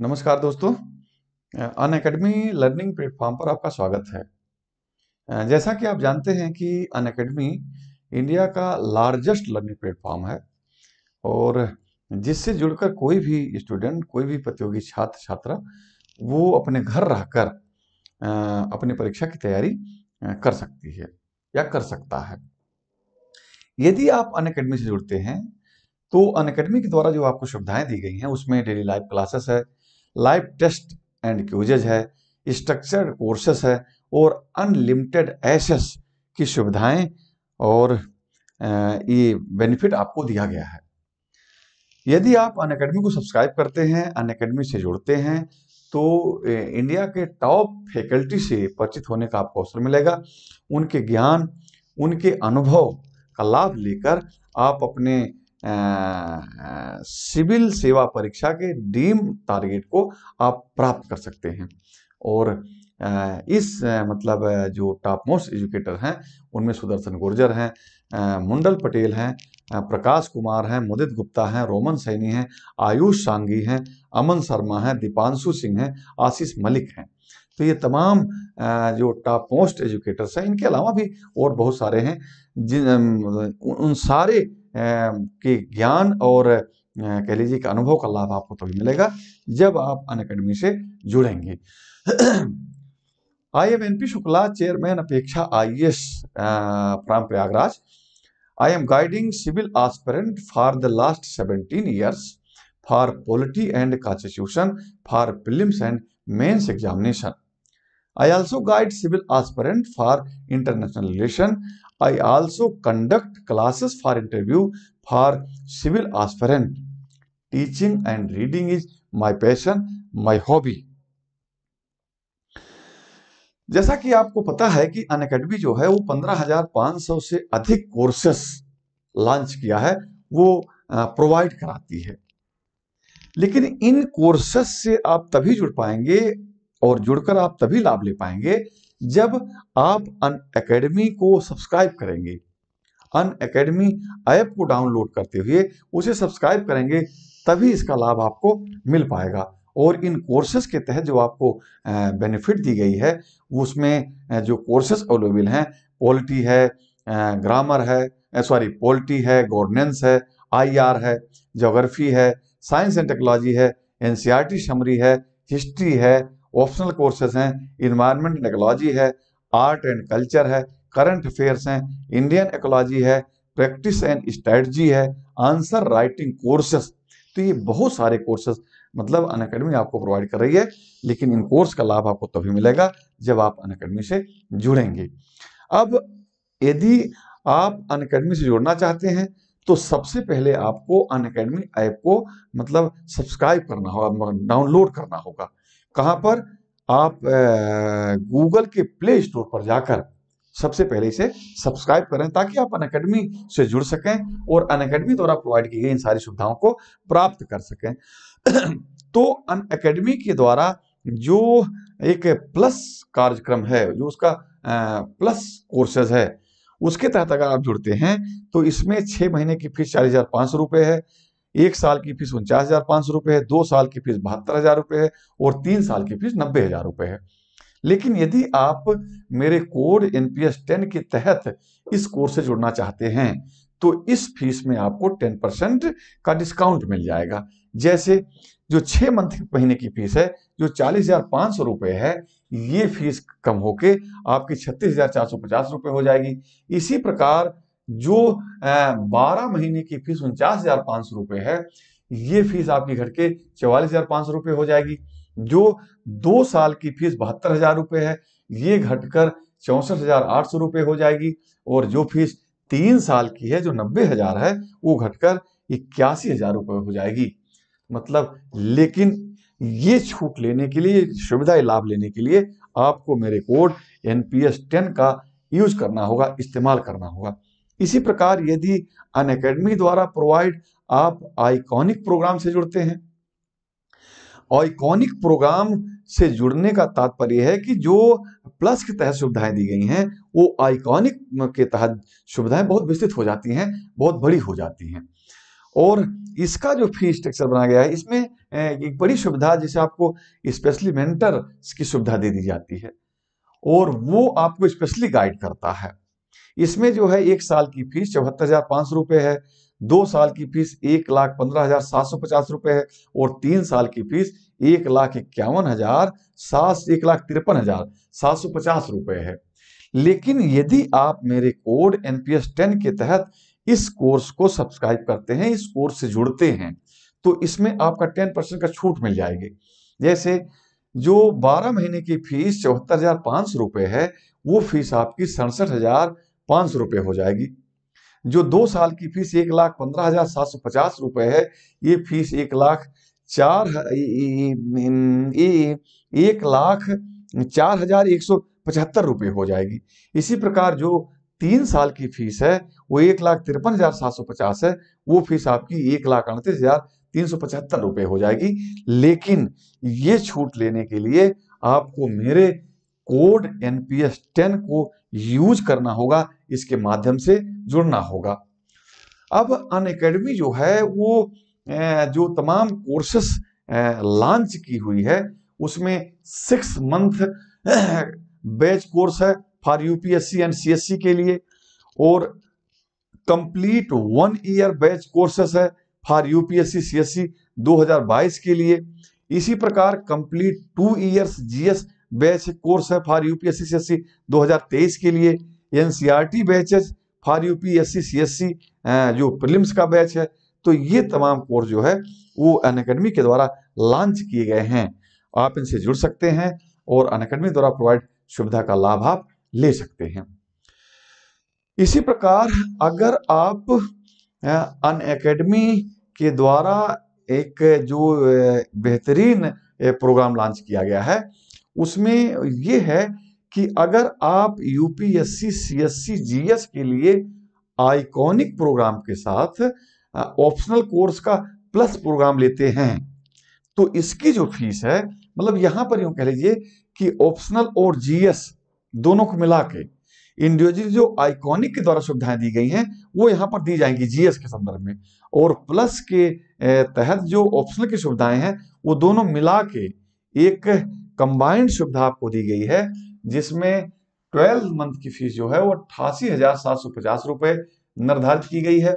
नमस्कार दोस्तों अन academy learning platform पर आपका स्वागत है जैसा कि आप जानते हैं कि अन अकेडमी इंडिया का लार्जेस्ट लर्निंग प्लेटफॉर्म है और जिससे जुड़कर कोई भी स्टूडेंट कोई भी प्रतियोगी छात्र छात्रा वो अपने घर रहकर अपनी परीक्षा की तैयारी कर सकती है या कर सकता है यदि आप अन अकेडमी से जुड़ते हैं तो अन अकेडमी के द्वारा जो आपको सुविधाएं दी गई हैं उसमें डेली लाइव क्लासेस है लाइव टेस्ट एंड क्यूजेज है स्ट्रक्चर्ड कोर्सेस है और अनलिमिटेड एसेस की सुविधाएं और ये बेनिफिट आपको दिया गया है यदि आप अन अकेडमी को सब्सक्राइब करते हैं अन अकेडमी से जुड़ते हैं तो इंडिया के टॉप फैकल्टी से परिचित होने का आपको अवसर मिलेगा उनके ज्ञान उनके अनुभव का लाभ लेकर आप अपने सिविल सेवा परीक्षा के डीम टारगेट को आप प्राप्त कर सकते हैं और इस मतलब जो टॉप मोस्ट एजुकेटर हैं उनमें सुदर्शन गुर्जर हैं मुंडल पटेल हैं प्रकाश कुमार हैं मुदित गुप्ता हैं रोमन सैनी हैं आयुष सांगी हैं अमन शर्मा हैं दीपांशु सिंह हैं आशीष मलिक हैं तो ये तमाम जो टॉप मोस्ट एजुकेटर्स हैं इनके अलावा भी और बहुत सारे हैं जिन उन सारे के ज्ञान और कह लीजिए अनुभव का लाभ आपको तभी मिलेगा जब आप अन अकेडमी से जुड़ेंगे I am N P Shukla chairman Apeksha I S प्राम Prayagraj I am guiding civil aspirant for the last seventeen years for polity and constitution for films and mains examination I also guide civil aspirant for international relation I also conduct classes for interview for civil aspirant. Teaching and reading is my passion, my hobby. जैसा कि आपको पता है कि अन academy जो है वो 15,500 से अधिक कोर्सेस लॉन्च किया है वो प्रोवाइड कराती है लेकिन इन कोर्सेस से आप तभी जुड़ पाएंगे और जुड़कर आप तभी लाभ ले पाएंगे जब आप अन अकेडमी को सब्सक्राइब करेंगे अन अकेडमी ऐप को डाउनलोड करते हुए उसे सब्सक्राइब करेंगे तभी इसका लाभ आपको मिल पाएगा और इन कोर्सेज के तहत जो आपको बेनिफिट दी गई है उसमें जो कोर्सेज अवेलेबल हैं पॉलिटी है ग्रामर है सॉरी पॉलिटी है गवर्नेंस है आईआर है जोग्राफी है साइंस एंड टेक्नोलॉजी है एनसीईआरटी समरी e है हिस्ट्री है ऑप्शनल कोर्सेज हैं इन्वायरमेंट इकोलॉजी है आर्ट एंड कल्चर है करंट अफेयर्स हैं इंडियन एकोलॉजी है प्रैक्टिस एंड स्ट्रेटजी है आंसर राइटिंग कोर्सेस तो ये बहुत सारे कोर्सेज मतलब अन अकेडमी आपको प्रोवाइड कर रही है लेकिन इन कोर्स का लाभ आपको तभी मिलेगा जब आप अन अकेडमी से जुड़ेंगे अब यदि आप अन अकेडमी से जुड़ना चाहते हैं तो सबसे पहले आपको अन अकेडमी ऐप को मतलब सब्सक्राइब करना होगा डाउनलोड मतलब करना होगा कहाँ पर आप गूगल के प्ले स्टोर पर जाकर सबसे पहले इसे सब्सक्राइब करें ताकि आप अन अकेडमी से जुड़ सकें और अन अकेडमी द्वारा प्रोवाइड की गई इन सारी सुविधाओं को प्राप्त कर सकें तो अन अकेडमी के द्वारा जो एक प्लस कार्यक्रम है जो उसका प्लस कोर्सेज है उसके तहत अगर आप जुड़ते हैं तो इसमें छः महीने की फीस चालीस हज़ार पाँच सौ रुपये है एक साल की फीस उनचास हजार पांच सौ रुपए है दो साल की फीस बहत्तर हजार रुपए है और तीन साल की फीस नब्बे हजार रुपए है लेकिन यदि आप मेरे कोड एनपीएस टेन के तहत इस कोर्स से जुड़ना चाहते हैं तो इस फीस में आपको टेन परसेंट का डिस्काउंट मिल जाएगा जैसे जो छह मंथ के महीने की फीस है जो चालीस हजार पांच सौ रुपए है ये फीस कम होके आपकी छत्तीस हजार चार सौ पचास रुपए हो जाएगी इसी प्रकार जो बारह महीने की फीस उनचास हजार पाँच सौ रुपये है ये फीस आपकी घर के चौवालीस हजार पाँच सौ रुपये हो जाएगी जो दो साल की फीस बहत्तर हजार रुपये है ये घटकर चौंसठ हजार आठ सौ रुपये हो जाएगी और जो फीस तीन साल की है जो नब्बे हजार है वो घटकर इक्यासी हजार रुपये हो जाएगी मतलब लेकिन ये छूट लेने के लिए सुविधा लाभ लेने के लिए आपको मेरे code N P S ten का यूज करना होगा इस्तेमाल करना होगा इसी प्रकार यदि अन अकेडमी द्वारा प्रोवाइड आप आइकॉनिक प्रोग्राम से जुड़ते हैं आइकॉनिक प्रोग्राम से जुड़ने का तात्पर्य है कि जो प्लस के तहत सुविधाएं दी गई हैं वो आइकॉनिक के तहत सुविधाएं बहुत विस्तृत हो जाती हैं बहुत बड़ी हो जाती हैं और इसका जो फी स्ट्रक्चर बनाया गया है इसमें एक बड़ी सुविधा जिसे आपको स्पेशली मेंटर की सुविधा दे दी जाती है और वो आपको स्पेशली गाइड करता है इसमें जो है एक साल की फीस चौहत्तर हजार सौ है दो साल की फीस एक लाख पंद्रह हजार सात सौ पचास रुपए है और तीन साल की फीस एक लाख इक्यावन हजार सात एक लाख तिरपन हजार सात सौ पचास रुपए है लेकिन यदि आप मेरे कोड एनपीएस टेन के तहत इस कोर्स को सब्सक्राइब करते हैं इस कोर्स से जुड़ते हैं तो इसमें आपका टेन परसेंट का छूट मिल जाएगी जैसे जो बारह महीने की फीस चौहत्तर हजार पांच सौ रुपए है वो फीस आपकी सड़सठ हजार पाँच सौ रुपये हो जाएगी जो दो साल की फीस एक लाख पंद्रह हजार सात सौ पचास रुपये है ये फीस एक लाख चार ये एक लाख चार हजार एक सौ पचहत्तर रुपये हो जाएगी इसी प्रकार जो तीन साल की फीस है वो एक लाख तिरपन हजार सात सौ पचास है वो फीस आपकी एक लाख अड़तीस हजार तीन सौ पचहत्तर रुपये हो जाएगी लेकिन ये छूट लेने के लिए आपको मेरे code N P S ten को यूज करना होगा इसके माध्यम से जुड़ना होगा अब अन अकेडमी जो है वो जो तमाम कोर्सेस लॉन्च की हुई है उसमें सिक्स मंथ बैच कोर्स है फॉर यूपीएससी एंड सीएससी के लिए और complete one year batch courses है फॉर यूपीएससी सीएससी 2022 के लिए इसी प्रकार complete two years GS batch course है फॉर यूपीएससी सीएससी 2023 के लिए N C R T batches for U P S C C S C जो प्रिलिम्स का बैच है तो ये तमाम कोर्स जो है वो अन अकेडमी के द्वारा लॉन्च किए गए हैं आप इनसे जुड़ सकते हैं और अन अकेडमी द्वारा प्रोवाइड सुविधा का लाभ आप ले सकते हैं इसी प्रकार अगर आप अन अकेडमी के द्वारा एक जो बेहतरीन प्रोग्राम लॉन्च किया गया है उसमें ये है कि अगर आप यूपीएससी सीएससी जीएस के लिए आइकॉनिक प्रोग्राम के साथ ऑप्शनल कोर्स का प्लस प्रोग्राम लेते हैं तो इसकी जो फीस है मतलब यहां पर यूं कह लीजिए कि ऑप्शनल और जीएस दोनों को मिला के इंडिविजुअल जो आइकॉनिक के द्वारा सुविधाएं दी गई हैं वो यहां पर दी जाएंगी जीएस के संदर्भ में और प्लस के तहत जो ऑप्शनल की सुविधाएं हैं वो दोनों मिला के एक कंबाइंड सुविधा आपको दी गई है जिसमें ट्वेल्व मंथ की फीस जो है वो अट्ठासी हजार सात सौ पचास रुपए निर्धारित की गई है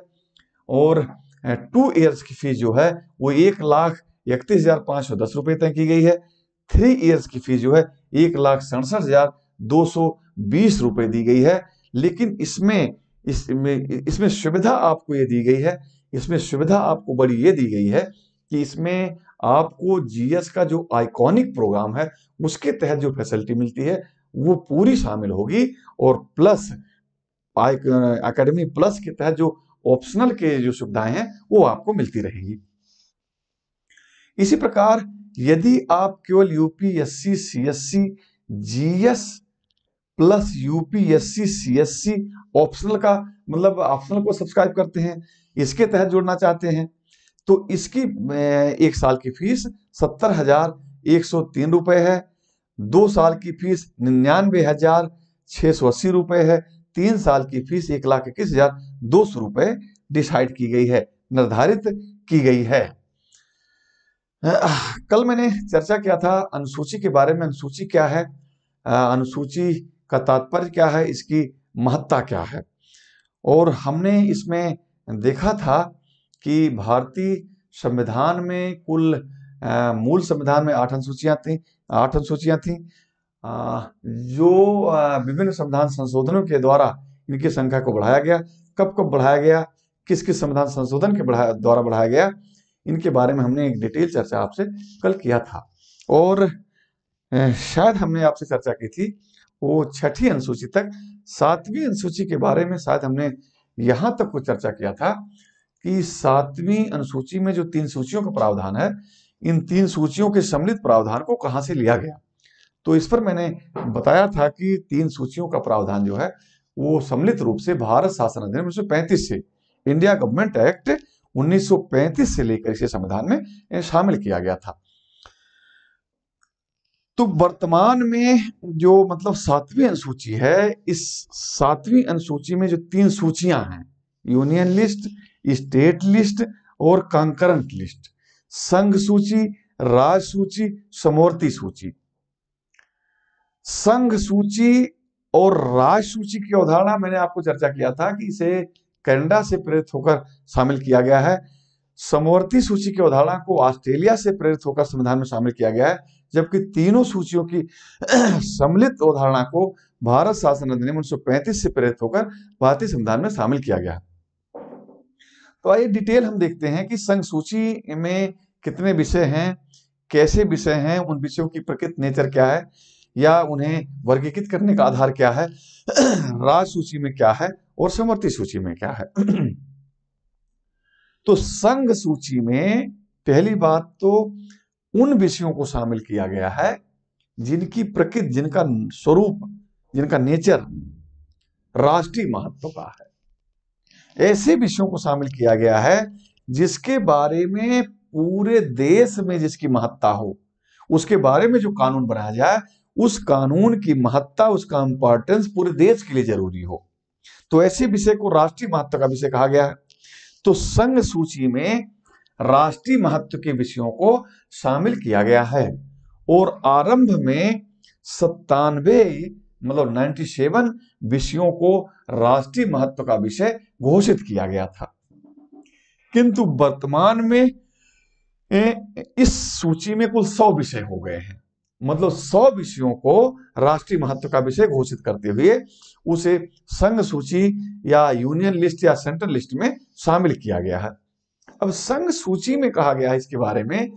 और टू ईयर्स की फीस जो है वो एक लाख इकतीस हजार पाँच सौ दस रुपए तय की गई है थ्री ईयर्स की फीस जो है एक लाख सड़सठ हजार दो सौ बीस रुपये दी गई है लेकिन इसमें इसमें इसमें सुविधा आपको ये दी गई है इसमें सुविधा आपको बड़ी ये दी गई है कि इसमें आपको जीएस का जो आइकॉनिक प्रोग्राम है उसके तहत जो फैसिलिटी मिलती है वो पूरी शामिल होगी और प्लस अकेडमी प्लस के तहत जो ऑप्शनल के जो सुविधाएं हैं वो आपको मिलती रहेंगी इसी प्रकार यदि आप केवल UPSC CSC GS plus UPSC CSC optional का मतलब ऑप्शनल को सब्सक्राइब करते हैं इसके तहत जुड़ना चाहते हैं तो इसकी एक साल की फीस सत्तर हजार एक सौ तीन रुपए है दो साल की फीस निन्यानवे हजार छह सौ अस्सी रुपए है तीन साल की फीस एक लाख इक्कीस हजार दो सौ रुपए डिसाइड की गई है निर्धारित की गई है कल मैंने चर्चा किया था अनुसूची के बारे में अनुसूची क्या है अनुसूची का तात्पर्य क्या है इसकी महत्ता क्या है और हमने इसमें देखा था कि भारतीय संविधान में कुल मूल संविधान में आठ अनुसूचियां थी आठ अनुसूचियां थी जो विभिन्न संविधान संशोधनों के द्वारा इनकी संख्या को बढ़ाया गया कब कब बढ़ाया गया किस किस संविधान संशोधन के द्वारा बढ़ाया गया इनके बारे में हमने एक डिटेल चर्चा आपसे कल किया था और शायद हमने आपसे चर्चा की थी वो छठी अनुसूची तक सातवीं अनुसूची के बारे में शायद हमने यहाँ तक कुछ चर्चा किया था कि सातवीं अनुसूची में जो तीन सूचियों का प्रावधान है इन तीन सूचियों के सम्मिलित प्रावधान को कहां से लिया गया तो इस पर मैंने बताया था कि तीन सूचियों का प्रावधान जो है वो सम्मिलित रूप से भारत शासन अधिनियम उन्नीस से इंडिया गवर्नमेंट एक्ट 1935 से लेकर इसे संविधान में शामिल किया गया था तो वर्तमान में जो मतलब सातवीं अनुसूची है इस सातवीं अनुसूची में जो तीन सूचियां हैं यूनियन लिस्ट स्टेट लिस्ट और कॉन्करेंट लिस्ट संघ सूची राज सूची समवर्ती सूची संघ सूची और राज सूची की अवधारणा मैंने आपको चर्चा किया था कि इसे कनाडा से प्रेरित होकर शामिल किया गया है समवर्ती सूची की अवधारणा को ऑस्ट्रेलिया से प्रेरित होकर संविधान में शामिल किया गया है जबकि तीनों सूचियों की सम्मिलित अवधारणा को भारत शासन अधिनियम उन्नीस से प्रेरित होकर भारतीय संविधान में शामिल किया गया है तो आइए डिटेल हम देखते हैं कि संघ सूची में कितने विषय हैं कैसे विषय हैं उन विषयों की प्रकृत नेचर क्या है या उन्हें वर्गीकृत करने का आधार क्या है राज सूची में क्या है और समर्थी सूची में क्या है तो संघ सूची में पहली बात तो उन विषयों को शामिल किया गया है जिनकी प्रकृति जिनका स्वरूप जिनका नेचर राष्ट्रीय महत्व का है ऐसे विषयों को शामिल किया गया है जिसके बारे में पूरे देश में जिसकी महत्ता हो उसके बारे में जो कानून बनाया जाए उस कानून की महत्ता उसका इंपॉर्टेंस पूरे देश के लिए जरूरी हो तो ऐसे विषय को राष्ट्रीय महत्व का विषय कहा गया है तो संघ सूची में राष्ट्रीय महत्व के विषयों को शामिल किया गया है और आरंभ में सत्तानवे मतलब 97 विषयों को राष्ट्रीय महत्व का विषय घोषित किया गया था किंतु वर्तमान में इस सूची में कुल 100 विषय हो गए हैं मतलब 100 विषयों को राष्ट्रीय महत्व का विषय घोषित करते हुए उसे संघ सूची या यूनियन लिस्ट या सेंट्रल लिस्ट में शामिल किया गया है अब संघ सूची में कहा गया है इसके बारे में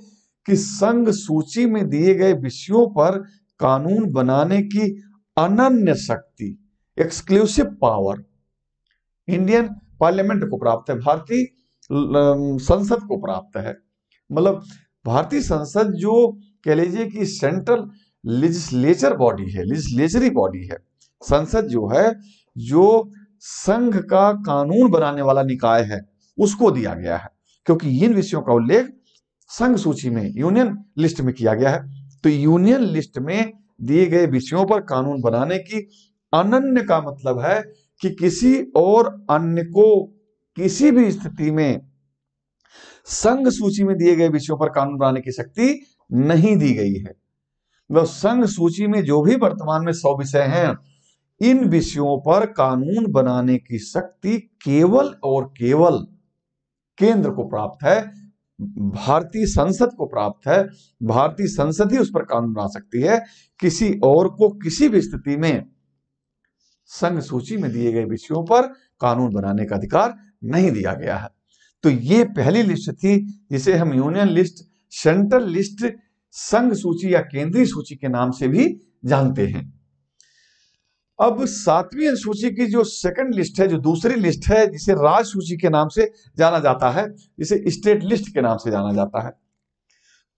कि संघ सूची में दिए गए विषयों पर कानून बनाने की अनन्य शक्ति एक्सक्लूसिव पावर इंडियन पार्लियामेंट को प्राप्त है भारतीय संसद को प्राप्त है मतलब भारतीय संसद जो कह लीजिए कि सेंट्रल लेजिस्लेचर बॉडी है लेजिस्लेचरी बॉडी है संसद जो है जो संघ का कानून बनाने वाला निकाय है उसको दिया गया है क्योंकि इन विषयों का उल्लेख संघ सूची में यूनियन लिस्ट में किया गया है तो यूनियन लिस्ट में दिए गए विषयों पर कानून बनाने की अनन्य का मतलब है कि किसी और अन्य को किसी भी स्थिति में संघ सूची में दिए गए विषयों पर कानून बनाने की शक्ति नहीं दी गई है मतलब संघ सूची में जो भी वर्तमान में सौ विषय हैं इन विषयों पर कानून बनाने की शक्ति केवल और केवल केंद्र को प्राप्त है भारतीय संसद को प्राप्त है भारतीय संसद ही उस पर कानून बना सकती है किसी और को किसी भी स्थिति में संघ सूची में दिए गए विषयों पर कानून बनाने का अधिकार नहीं दिया गया है तो ये पहली लिस्ट थी जिसे हम यूनियन लिस्ट सेंट्रल लिस्ट संघ सूची या केंद्रीय सूची के नाम से भी जानते हैं अब सातवीं अनुसूची की जो सेकंड लिस्ट है जो दूसरी लिस्ट है जिसे राज सूची के नाम से जाना जाता है जिसे स्टेट लिस्ट के नाम से जाना जाता है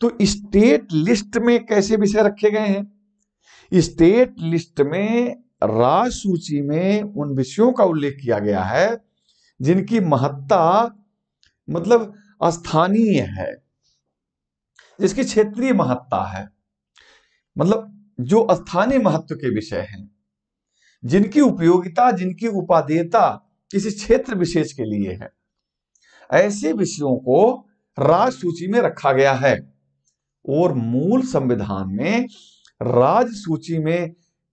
तो स्टेट लिस्ट में कैसे विषय रखे गए हैं स्टेट लिस्ट में राज सूची में उन विषयों का उल्लेख किया गया है जिनकी महत्ता मतलब स्थानीय है जिसकी क्षेत्रीय महत्ता है मतलब जो स्थानीय महत्व के विषय हैं जिनकी उपयोगिता जिनकी उपादेयता किसी क्षेत्र विशेष के लिए है ऐसे विषयों को राज सूची में रखा गया है और मूल संविधान में राज सूची में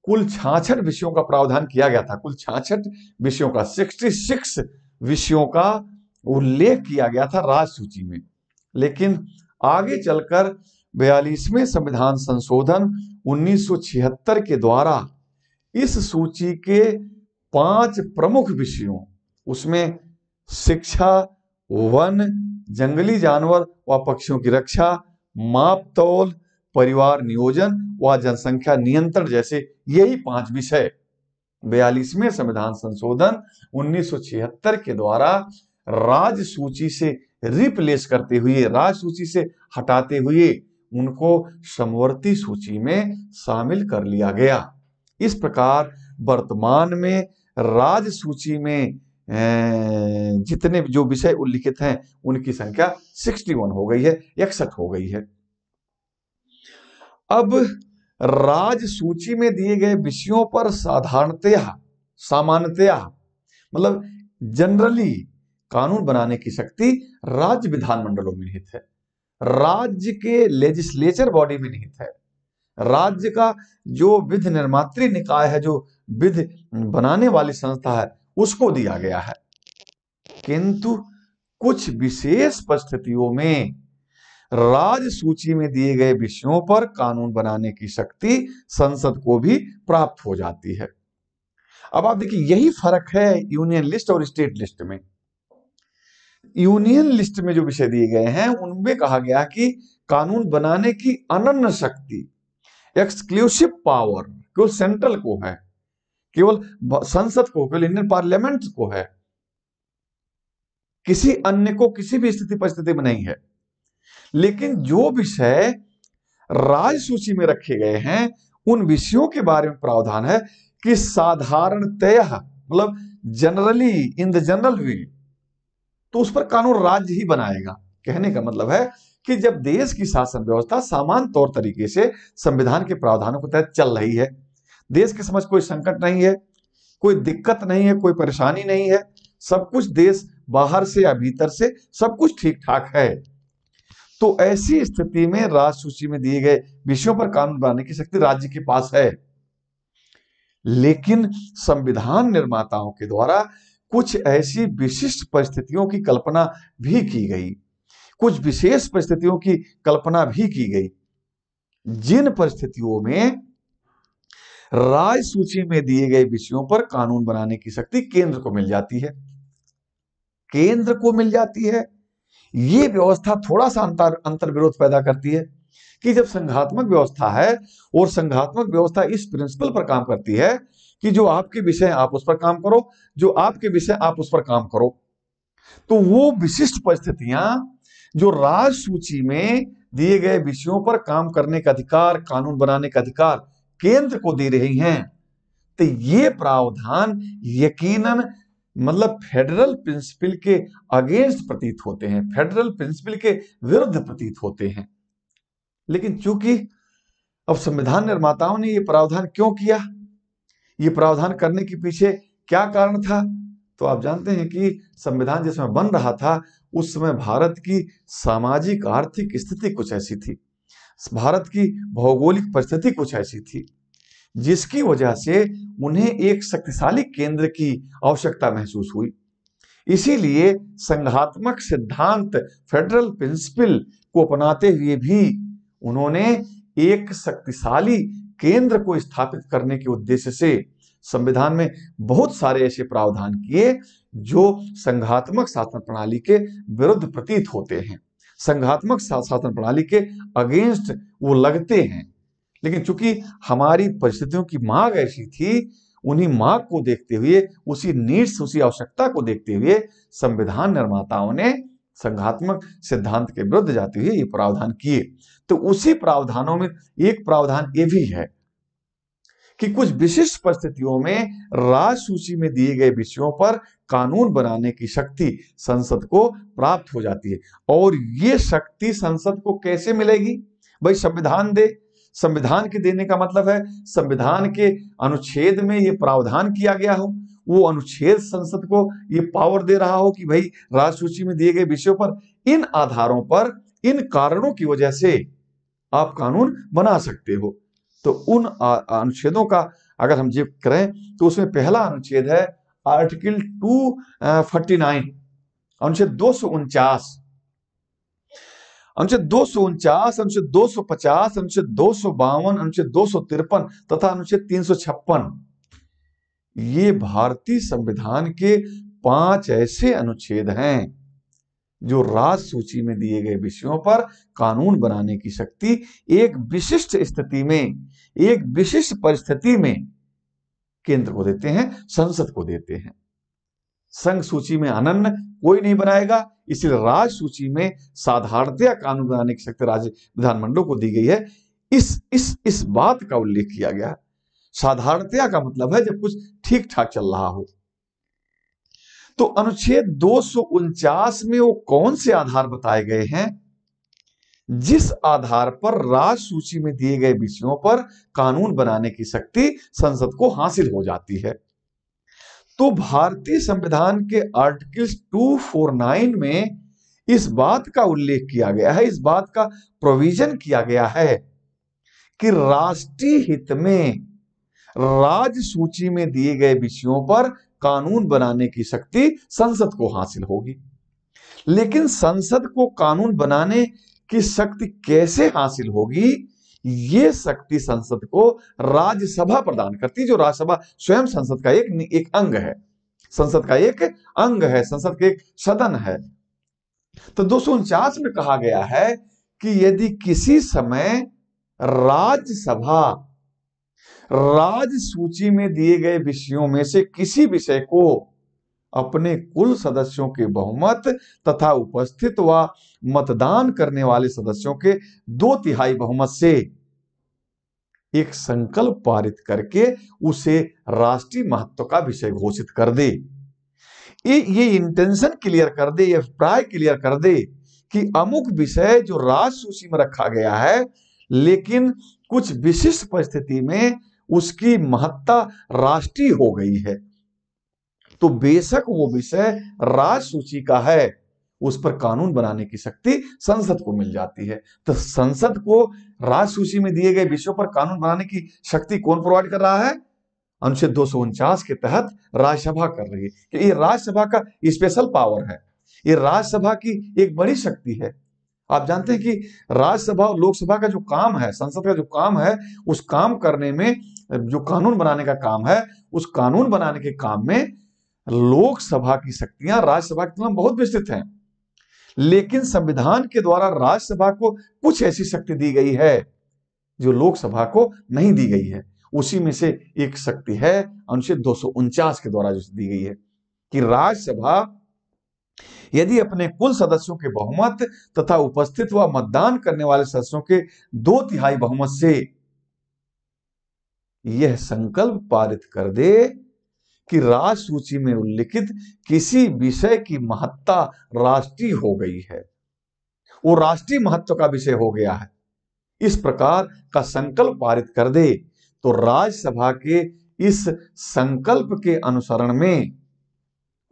कुल छाछठ विषयों का प्रावधान किया गया था कुल छाछठ विषयों का 66 विषयों का उल्लेख किया गया था राज सूची में लेकिन आगे चलकर बयालीसवें संविधान संशोधन 1976 के द्वारा इस सूची के पांच प्रमुख विषयों उसमें शिक्षा वन जंगली जानवर व पक्षियों की रक्षा माप तौल परिवार नियोजन व जनसंख्या नियंत्रण जैसे यही पांच विषय बयालीसवें संविधान संशोधन 1976 के द्वारा राज सूची से रिप्लेस करते हुए राज सूची से हटाते हुए उनको समवर्ती सूची में शामिल कर लिया गया इस प्रकार वर्तमान में राज सूची में जितने जो विषय उल्लिखित हैं उनकी संख्या 61 हो गई है इकसठ हो गई है अब राज सूची में दिए गए विषयों पर साधारणतया सामान्यतया मतलब जनरली कानून बनाने की शक्ति राज्य विधानमंडलों में निहित है राज्य के लेजिस्लेचर बॉडी में निहित है राज्य का जो विध निर्मात्री निकाय है जो विध बनाने वाली संस्था है उसको दिया गया है किंतु कुछ विशेष परिस्थितियों में राज सूची में दिए गए विषयों पर कानून बनाने की शक्ति संसद को भी प्राप्त हो जाती है अब आप देखिए यही फर्क है यूनियन लिस्ट और स्टेट लिस्ट में यूनियन लिस्ट में जो विषय दिए गए हैं उनमें कहा गया कि कानून बनाने की अनन्य शक्ति एक्सक्लूसिव पावर केवल सेंट्रल को है केवल संसद को केवल इंडियन पार्लियामेंट को है किसी अन्य को किसी भी स्थिति परिस्थिति में नहीं है लेकिन जो विषय राज सूची में रखे गए हैं उन विषयों के बारे में प्रावधान है कि साधारणतया मतलब generally in the general way तो उस पर कानून राज्य ही बनाएगा कहने का मतलब है कि जब देश की शासन व्यवस्था सामान्य तौर तरीके से संविधान के प्रावधानों के तहत चल रही है देश के समझ कोई संकट नहीं है कोई दिक्कत नहीं है कोई परेशानी नहीं है सब कुछ देश बाहर से या भीतर से सब कुछ ठीक ठाक है तो ऐसी स्थिति में राज सूची में दिए गए विषयों पर कानून बनाने की शक्ति राज्य के पास है लेकिन संविधान निर्माताओं के द्वारा कुछ ऐसी विशिष्ट परिस्थितियों की कल्पना भी की गई कुछ विशेष परिस्थितियों की कल्पना भी की गई जिन परिस्थितियों में राय सूची में दिए गए विषयों पर कानून बनाने की शक्ति केंद्र को मिल जाती है केंद्र को मिल जाती है यह व्यवस्था थोड़ा सा अंतर अंतर विरोध पैदा करती है कि जब संघात्मक व्यवस्था है और संघात्मक व्यवस्था इस प्रिंसिपल पर काम करती है कि जो आपके विषय आप उस पर काम करो जो आपके विषय आप उस पर काम करो तो वो विशिष्ट परिस्थितियां जो राज सूची में दिए गए विषयों पर काम करने का अधिकार कानून बनाने का अधिकार केंद्र को दे रही हैं तो ये प्रावधान यकीनन मतलब फेडरल प्रिंसिपल के अगेंस्ट प्रतीत होते हैं फेडरल प्रिंसिपल के विरुद्ध प्रतीत होते हैं लेकिन चूंकि अब संविधान निर्माताओं ने यह प्रावधान क्यों किया ये प्रावधान करने के पीछे क्या कारण था तो आप जानते हैं कि संविधान जिसमें बन रहा था उस समय भारत की सामाजिक आर्थिक स्थिति कुछ ऐसी थी भारत की भौगोलिक परिस्थिति कुछ ऐसी थी जिसकी वजह से उन्हें एक शक्तिशाली केंद्र की आवश्यकता महसूस हुई इसीलिए संघात्मक सिद्धांत फेडरल प्रिंसिपल को अपनाते हुए भी उन्होंने एक शक्तिशाली केंद्र को स्थापित करने के उद्देश्य से संविधान में बहुत सारे ऐसे प्रावधान किए जो संघात्मक शासन प्रणाली के विरुद्ध प्रतीत होते हैं संघात्मक शासन प्रणाली के अगेंस्ट वो लगते हैं लेकिन चूंकि हमारी परिस्थितियों की मांग ऐसी थी उन्हीं मांग को देखते हुए उसी नीड्स उसी आवश्यकता को देखते हुए संविधान निर्माताओं ने संघात्मक सिद्धांत के विरुद्ध जाते हुए ये प्रावधान किए तो उसी प्रावधानों में एक प्रावधान ये भी है कि कुछ विशिष्ट परिस्थितियों में राज सूची में दिए गए विषयों पर कानून बनाने की शक्ति संसद को प्राप्त हो जाती है और ये शक्ति संसद को कैसे मिलेगी भाई संविधान दे संविधान के देने का मतलब है संविधान के अनुच्छेद में ये प्रावधान किया गया हो वो अनुच्छेद संसद को ये पावर दे रहा हो कि भाई राज सूची में दिए गए विषयों पर इन आधारों पर इन कारणों की वजह से आप कानून बना सकते हो तो उन अनुच्छेदों का अगर हम जिक्र करें तो उसमें पहला अनुच्छेद है आर्टिकल टू फोर्टी नाइन अनुच्छेद दो सौ उनचास अनुच्छेद दो सौ उनचास अनुच्छेद दो सौ पचास अनुच्छेद दो सौ बावन अनुच्छेद दो सौ तिरपन तथा अनुच्छेद तीन सौ छप्पन ये भारतीय संविधान के पांच ऐसे अनुच्छेद हैं जो राज सूची में दिए गए विषयों पर कानून बनाने की शक्ति एक विशिष्ट स्थिति में एक विशिष्ट परिस्थिति में केंद्र को देते हैं संसद को देते हैं संघ सूची में अनन्य कोई नहीं बनाएगा इसलिए राज सूची में साधारणतया कानून बनाने की शक्ति राज्य विधानमंडलों को दी गई है इस इस इस बात का उल्लेख किया गया साधारणतया का मतलब है जब कुछ ठीक ठाक चल रहा हो तो अनुच्छेद दो में वो कौन से आधार बताए गए हैं जिस आधार पर राज सूची में दिए गए विषयों पर कानून बनाने की शक्ति संसद को हासिल हो जाती है तो भारतीय संविधान के आर्टिकल 249 में इस बात का उल्लेख किया गया है इस बात का प्रोविजन किया गया है कि राष्ट्रीय हित में राज सूची में दिए गए विषयों पर कानून बनाने की शक्ति संसद को हासिल होगी लेकिन संसद को कानून बनाने कि शक्ति कैसे हासिल होगी ये शक्ति संसद को राज्यसभा प्रदान करती है जो राज्यसभा स्वयं संसद का एक एक अंग है संसद का एक अंग है संसद के एक सदन है तो दो में कहा गया है कि यदि किसी समय राज्यसभा राज सूची में दिए गए विषयों में से किसी विषय को अपने कुल सदस्यों के बहुमत तथा उपस्थित व मतदान करने वाले सदस्यों के दो तिहाई बहुमत से एक संकल्प पारित करके उसे राष्ट्रीय महत्व का विषय घोषित कर दे ये ये इंटेंशन क्लियर कर दे ये प्राय क्लियर कर दे कि अमुक विषय जो राज सूची में रखा गया है लेकिन कुछ विशिष्ट परिस्थिति में उसकी महत्ता राष्ट्रीय हो गई है तो बेशक वो विषय राजसूची का है उस पर कानून बनाने की शक्ति संसद को मिल जाती है तो संसद को राजसूची में दिए गए विषयों पर कानून बनाने की शक्ति कौन प्रोवाइड कर रहा है अनुच्छेद दो के तहत राज्यसभा कर रही है कि ये राज्यसभा का स्पेशल पावर है ये राज्यसभा की एक बड़ी शक्ति है आप जानते हैं कि राज्यसभा और लोकसभा का जो काम है संसद का जो काम है उस काम करने में जो कानून बनाने का काम है उस कानून बनाने के काम में लोकसभा की शक्तियां राज्यसभा की तुलना बहुत विस्तृत हैं लेकिन संविधान के द्वारा राज्यसभा को कुछ ऐसी शक्ति दी गई है जो लोकसभा को नहीं दी गई है उसी में से एक शक्ति है अनुच्छेद दो के द्वारा जो दी गई है कि राज्यसभा यदि अपने कुल सदस्यों के बहुमत तथा उपस्थित व मतदान करने वाले सदस्यों के दो तिहाई बहुमत से यह संकल्प पारित कर दे कि राज सूची में उल्लिखित किसी विषय की महत्ता राष्ट्रीय हो गई है वो राष्ट्रीय महत्व का विषय हो गया है इस प्रकार का संकल्प पारित कर दे तो राज्यसभा के इस संकल्प के अनुसरण में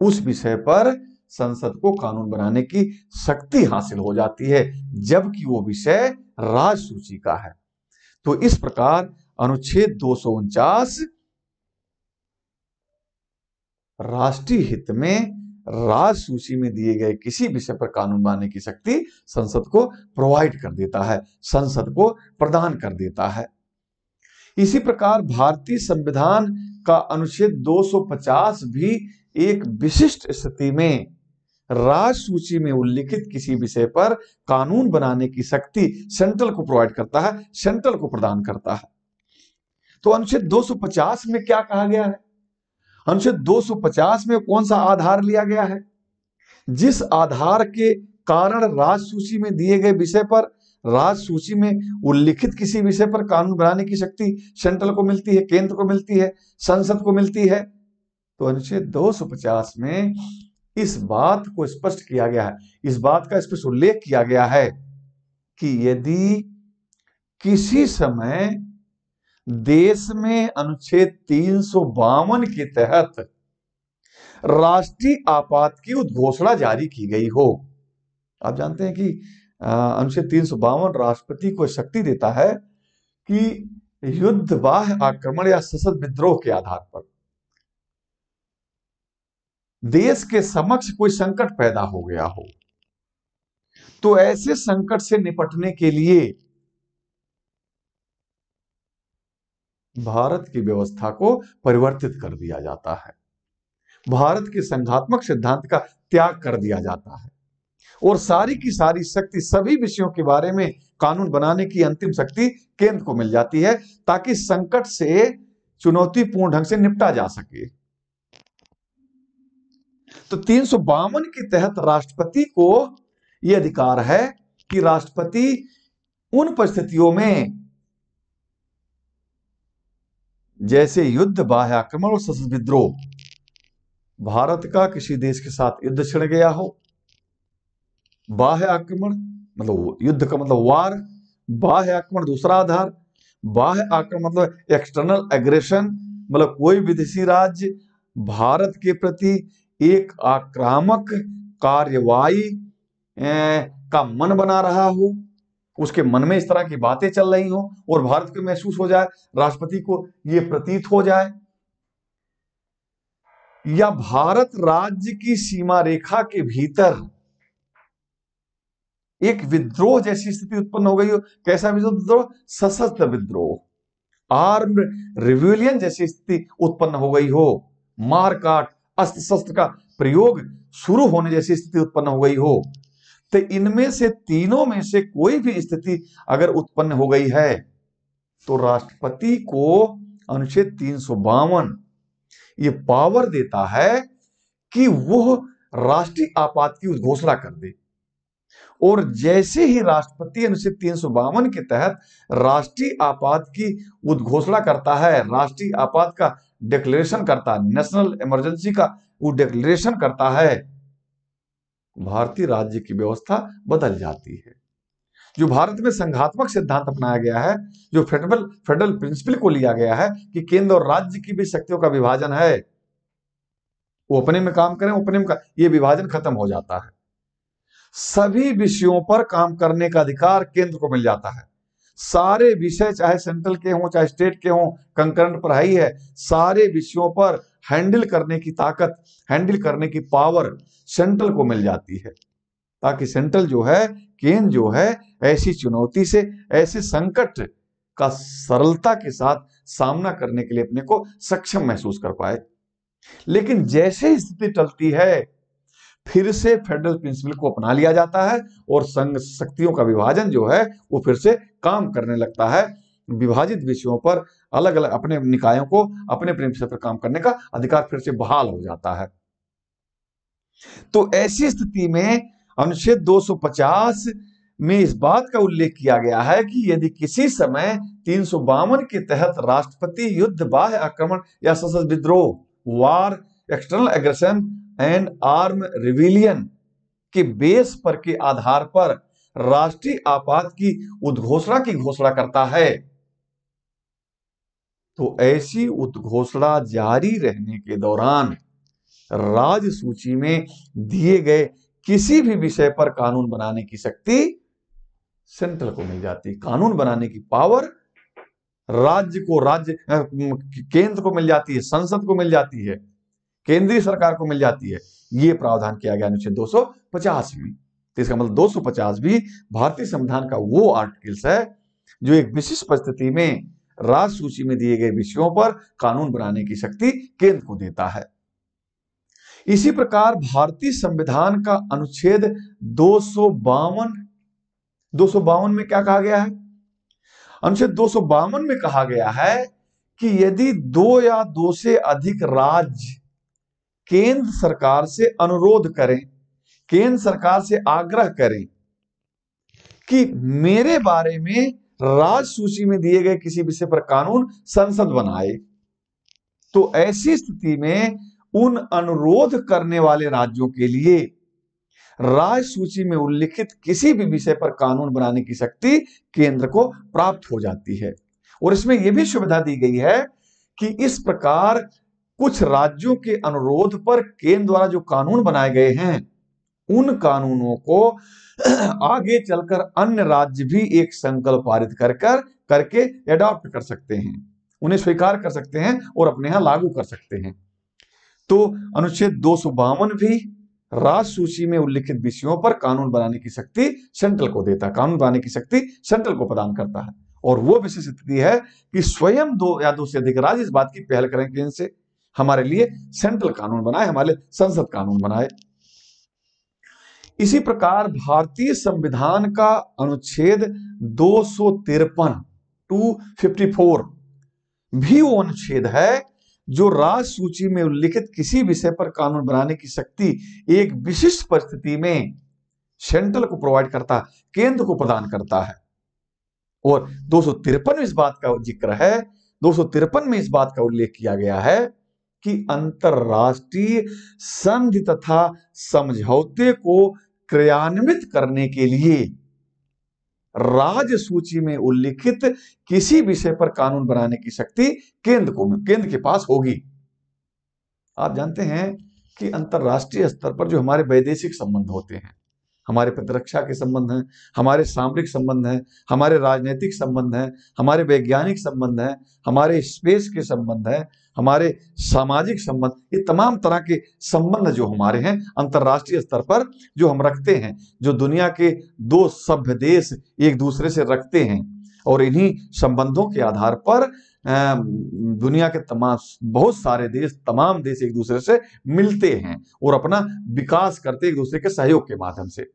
उस विषय पर संसद को कानून बनाने की शक्ति हासिल हो जाती है जबकि वो विषय राज सूची का है तो इस प्रकार अनुच्छेद दो सौ राष्ट्रीय हित में राज सूची में दिए गए किसी विषय पर कानून बनाने की शक्ति संसद को प्रोवाइड कर देता है संसद को प्रदान कर देता है इसी प्रकार भारतीय संविधान का अनुच्छेद 250 भी एक विशिष्ट स्थिति में राज सूची में उल्लिखित किसी विषय पर कानून बनाने की शक्ति सेंट्रल को प्रोवाइड करता है सेंट्रल को प्रदान करता है तो अनुच्छेद 250 में क्या कहा गया है अनुच्छेद 250 में कौन सा आधार लिया गया है जिस आधार के कारण राज सूची में दिए गए विषय पर राज सूची में उल्लिखित किसी विषय पर कानून बनाने की शक्ति सेंट्रल को मिलती है केंद्र को मिलती है संसद को मिलती है तो अनुच्छेद 250 में इस बात को स्पष्ट किया गया है इस बात का स्पष्ट उल्लेख किया गया है कि यदि किसी समय देश में अनुच्छेद तीन के तहत राष्ट्रीय आपात की उद्घोषणा जारी की गई हो आप जानते हैं कि अनुच्छेद तीन राष्ट्रपति को शक्ति देता है कि युद्धवाह आक्रमण या सशस्त्र विद्रोह के आधार पर देश के समक्ष कोई संकट पैदा हो गया हो तो ऐसे संकट से निपटने के लिए भारत की व्यवस्था को परिवर्तित कर दिया जाता है भारत के संघात्मक सिद्धांत का त्याग कर दिया जाता है और सारी की सारी शक्ति सभी विषयों के बारे में कानून बनाने की अंतिम शक्ति केंद्र को मिल जाती है ताकि संकट से चुनौतीपूर्ण ढंग से निपटा जा सके तो तीन सौ के तहत राष्ट्रपति को यह अधिकार है कि राष्ट्रपति उन परिस्थितियों में जैसे युद्ध बाह्य आक्रमण और सशस्त्र विद्रोह भारत का किसी देश के साथ युद्ध छिड़ गया हो बाह्य आक्रमण मतलब युद्ध का मतलब वार बाह्य आक्रमण दूसरा आधार बाह्य आक्रमण मतलब एक्सटर्नल एग्रेशन मतलब कोई विदेशी राज्य भारत के प्रति एक आक्रामक कार्यवाही का मन बना रहा हो उसके मन में इस तरह की बातें चल रही हो और भारत को महसूस हो जाए राष्ट्रपति को ये प्रतीत हो जाए या भारत राज्य की सीमा रेखा के भीतर एक विद्रोह जैसी स्थिति उत्पन्न हो गई हो कैसा विद्रोह सशस्त्र विद्रोह आर्म रिव्यूलियन जैसी स्थिति उत्पन्न हो गई हो मारकाट अस्त्र शस्त्र का प्रयोग शुरू होने जैसी स्थिति उत्पन्न हो गई हो तो इनमें से तीनों में से कोई भी स्थिति अगर उत्पन्न हो गई है तो राष्ट्रपति को अनुच्छेद तीन सौ बावन ये पावर देता है कि वह राष्ट्रीय आपात की उद्घोषणा कर दे और जैसे ही राष्ट्रपति अनुच्छेद तीन सौ बावन के तहत राष्ट्रीय आपात की उद्घोषणा करता है राष्ट्रीय आपात का डिक्लेरेशन करता है नेशनल इमरजेंसी का वो डिक्लेरेशन करता है भारतीय राज्य की व्यवस्था बदल जाती है जो भारत में संघात्मक सिद्धांत अपनाया गया है जो फेडरल फेडरल प्रिंसिपल को लिया गया है कि केंद्र और राज्य की भी शक्तियों का विभाजन है वो अपने में काम करें अपने में का ये विभाजन खत्म हो जाता है सभी विषयों पर काम करने का अधिकार केंद्र को मिल जाता है सारे विषय चाहे सेंट्रल के हों चाहे स्टेट के हों कंकरेंट पढ़ाई है सारे विषयों पर हैंडल करने की ताकत हैंडल करने की पावर सेंट्रल को मिल जाती है ताकि सेंट्रल जो है केंद्र जो है ऐसी चुनौती से ऐसे संकट का सरलता के साथ सामना करने के लिए अपने को सक्षम महसूस कर पाए लेकिन जैसे स्थिति टलती है फिर से फेडरल प्रिंसिपल को अपना लिया जाता है और संघ शक्तियों का विभाजन जो है वो फिर से काम करने लगता है विभाजित विषयों पर अलग अलग अपने निकायों को अपने प्रेम से पर काम करने का अधिकार फिर से बहाल हो जाता है तो ऐसी स्थिति में अनुच्छेद 250 में इस बात का उल्लेख किया गया है कि यदि किसी समय तीन के तहत राष्ट्रपति युद्ध बाह्य आक्रमण या सशस्त्र विद्रोह war external aggression and arm rebellion के बेस पर के आधार पर राष्ट्रीय आपात की उद्घोषणा की घोषणा करता है तो ऐसी उद्घोषणा जारी रहने के दौरान राज सूची में दिए गए किसी भी विषय पर कानून बनाने की शक्ति सेंट्रल को मिल जाती कानून बनाने की पावर राज्य को राज्य केंद्र को मिल जाती है संसद को मिल जाती है केंद्रीय सरकार को मिल जाती है ये प्रावधान किया गया अनुच्छेद 250 में तो इसका मतलब 250 भी भारतीय संविधान का वो आर्टिकल्स है जो एक विशिष्ट परिस्थिति में राज सूची में दिए गए विषयों पर कानून बनाने की शक्ति केंद्र को देता है इसी प्रकार भारतीय संविधान का अनुच्छेद दो सौ बावन में क्या कहा गया है अनुच्छेद दो में कहा गया है कि यदि दो या दो से अधिक राज्य केंद्र सरकार से अनुरोध करें केंद्र सरकार से आग्रह करें कि मेरे बारे में राज सूची में दिए गए किसी विषय पर कानून संसद बनाए तो ऐसी स्थिति में उन अनुरोध करने वाले राज्यों के लिए राज सूची में उल्लिखित किसी भी विषय पर कानून बनाने की शक्ति केंद्र को प्राप्त हो जाती है और इसमें यह भी सुविधा दी गई है कि इस प्रकार कुछ राज्यों के अनुरोध पर केंद्र द्वारा जो कानून बनाए गए हैं उन कानूनों को आगे चलकर अन्य राज्य भी एक संकल्प पारित कर कर करके एडॉप्ट कर सकते हैं उन्हें स्वीकार कर सकते हैं और अपने यहां लागू कर सकते हैं तो अनुच्छेद दो भी राज सूची में उल्लिखित विषयों पर कानून बनाने की शक्ति सेंट्रल को देता है कानून बनाने की शक्ति सेंट्रल को प्रदान करता है और वो विशेष स्थिति है कि स्वयं दो या दो से अधिक राज्य इस बात की पहल करें कि इनसे हमारे लिए सेंट्रल कानून बनाए हमारे संसद कानून बनाए इसी प्रकार भारतीय संविधान का अनुच्छेद दो सौ तिरपन टू फिफ्टी फोर भी वो अनुच्छेद है जो राज सूची में उल्लिखित किसी विषय पर कानून बनाने की शक्ति एक विशिष्ट परिस्थिति में सेंट्रल को प्रोवाइड करता केंद्र को प्रदान करता है और दो में इस बात का जिक्र है दो में इस बात का उल्लेख किया गया है कि अंतरराष्ट्रीय संधि तथा समझौते को क्रियान्वित करने के लिए राज सूची में उल्लिखित किसी विषय पर कानून बनाने की शक्ति केंद्र को केंद्र के पास होगी आप जानते हैं कि अंतर्राष्ट्रीय स्तर पर जो हमारे वैदेशिक संबंध होते हैं हमारे प्रतिरक्षा के संबंध हैं हमारे सामरिक संबंध हैं हमारे राजनीतिक संबंध हैं हमारे वैज्ञानिक संबंध हैं हमारे स्पेस के संबंध हैं हमारे सामाजिक संबंध ये तमाम तरह के संबंध जो हमारे हैं अंतर्राष्ट्रीय स्तर पर जो हम रखते हैं जो दुनिया के दो सभ्य देश एक दूसरे से रखते हैं और इन्हीं संबंधों के आधार पर दुनिया के तमाम बहुत सारे देश तमाम देश एक दूसरे से मिलते हैं और अपना विकास करते एक दूसरे के सहयोग के माध्यम से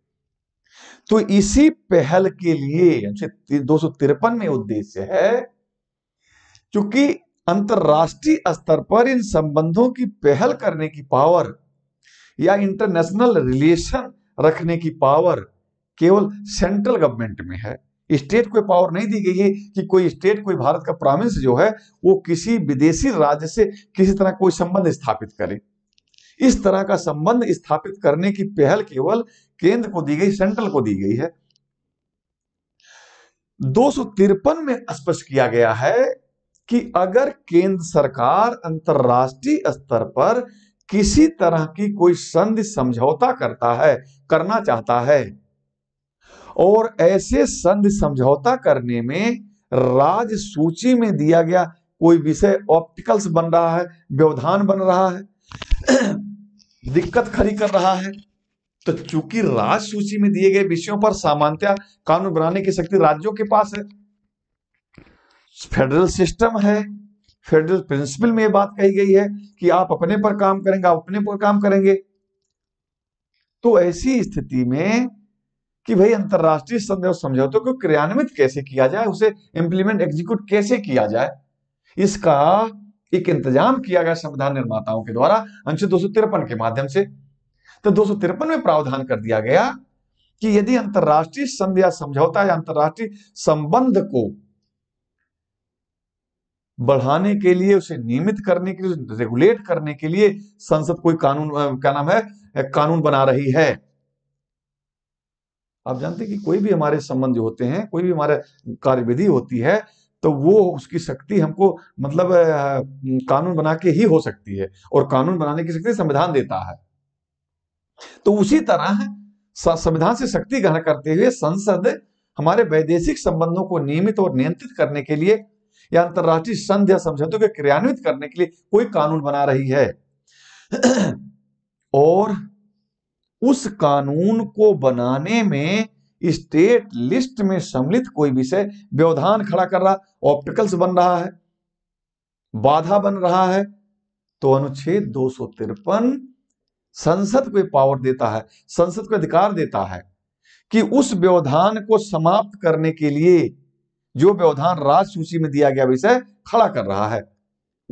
तो इसी पहल के लिए दो सौ में उद्देश्य है क्योंकि अंतर्राष्ट्रीय स्तर पर इन संबंधों की पहल करने की पावर या इंटरनेशनल रिलेशन रखने की पावर केवल सेंट्रल गवर्नमेंट में है स्टेट को पावर नहीं दी गई है कि कोई स्टेट कोई भारत का प्रोविंस जो है वो किसी विदेशी राज्य से किसी तरह कोई संबंध स्थापित करे इस तरह का संबंध स्थापित करने की पहल केवल केंद्र को दी गई सेंट्रल को दी गई है दो में स्पष्ट किया गया है कि अगर केंद्र सरकार अंतरराष्ट्रीय स्तर पर किसी तरह की कोई संधि समझौता करता है करना चाहता है और ऐसे संधि समझौता करने में राज सूची में दिया गया कोई विषय ऑप्टिकल्स बन रहा है व्यवधान बन रहा है दिक्कत खड़ी कर रहा है तो चूंकि राज सूची में दिए गए विषयों पर सामान्यतः कानून बनाने की शक्ति राज्यों के पास है फेडरल सिस्टम है फेडरल प्रिंसिपल में ये बात कही गई है कि आप अपने पर काम करेंगे आप अपने पर काम करेंगे तो ऐसी स्थिति में कि भाई अंतरराष्ट्रीय और समझौतों को क्रियान्वित कैसे किया जाए उसे इंप्लीमेंट एग्जीक्यूट कैसे किया जाए इसका एक इंतजाम किया गया संविधान निर्माताओं के द्वारा अनुच्छेद दो के माध्यम से तो दो में प्रावधान कर दिया गया कि यदि अंतर्राष्ट्रीय संधि या समझौता या अंतर्राष्ट्रीय संबंध को बढ़ाने के लिए उसे नियमित करने के लिए रेगुलेट करने के लिए संसद कोई कानून क्या नाम है कानून बना रही है आप जानते हैं कि कोई भी हमारे संबंध होते हैं कोई भी हमारे कार्यविधि होती है तो वो उसकी शक्ति हमको मतलब कानून बना के ही हो सकती है और कानून बनाने की शक्ति संविधान देता है तो उसी तरह संविधान से शक्ति ग्रहण करते हुए संसद हमारे वैदेशिक संबंधों को नियमित और नियंत्रित करने के लिए या अंतर्राष्ट्रीय संधि या समझौतों के क्रियान्वित करने के लिए कोई कानून बना रही है और उस कानून को बनाने में स्टेट लिस्ट में सम्मिलित कोई विषय व्यवधान खड़ा कर रहा ऑप्टिकल्स बन रहा है बाधा बन रहा है तो अनुच्छेद दो संसद को पावर देता है संसद को अधिकार देता है कि उस व्यवधान को समाप्त करने के लिए जो व्यवधान राज सूची में दिया गया विषय खड़ा कर रहा है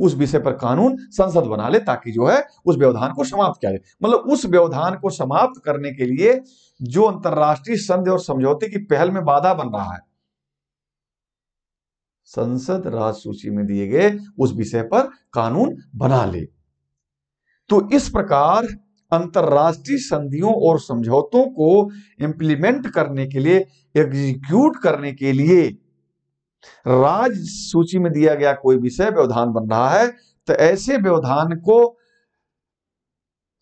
उस विषय पर कानून संसद बना ले ताकि जो है उस व्यवधान को समाप्त किया जाए मतलब उस व्यवधान को समाप्त करने के लिए जो अंतरराष्ट्रीय संधि और समझौते की पहल में बाधा बन रहा है संसद राज सूची में दिए गए उस विषय पर कानून बना ले तो इस प्रकार अंतर्राष्ट्रीय संधियों और समझौतों को इंप्लीमेंट करने के लिए एग्जीक्यूट करने के लिए राज सूची में दिया गया कोई विषय व्यवधान बन रहा है तो ऐसे व्यवधान को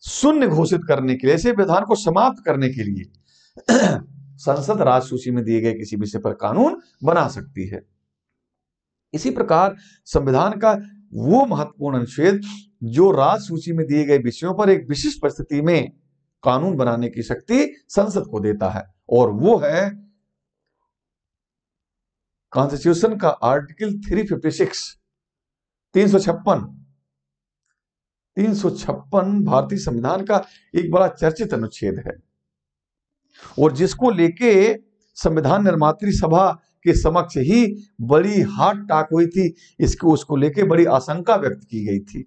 शून्य घोषित करने के लिए ऐसे व्यवधान को समाप्त करने के लिए संसद राज सूची में दिए गए किसी विषय पर कानून बना सकती है इसी प्रकार संविधान का वो महत्वपूर्ण अनुच्छेद जो राज सूची में दिए गए विषयों पर एक विशिष्ट परिस्थिति में कानून बनाने की शक्ति संसद को देता है और वो है कॉन्स्टिट्यूशन का आर्टिकल 356 तीन सौ छप्पन तीन सौ छप्पन भारतीय संविधान का एक बड़ा चर्चित अनुच्छेद है और जिसको लेके संविधान निर्मात्री सभा के समक्ष ही बड़ी हाथ टाक हुई थी इसको उसको लेके बड़ी आशंका व्यक्त की गई थी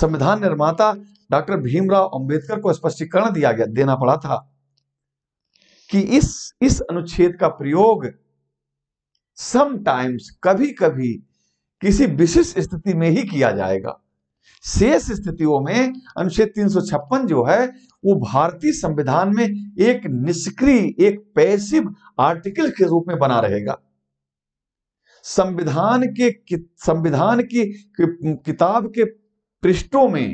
संविधान निर्माता डॉक्टर भीमराव अंबेडकर को स्पष्टीकरण दिया गया देना पड़ा था कि इस इस अनुच्छेद का प्रयोग समटाइम्स कभी कभी किसी विशेष स्थिति में ही किया जाएगा शेष स्थितियों में अनुच्छेद तीन जो है वो भारतीय संविधान में एक निष्क्रिय एक पैसिव आर्टिकल के रूप में बना रहेगा संविधान के संविधान की किताब के पृष्ठों में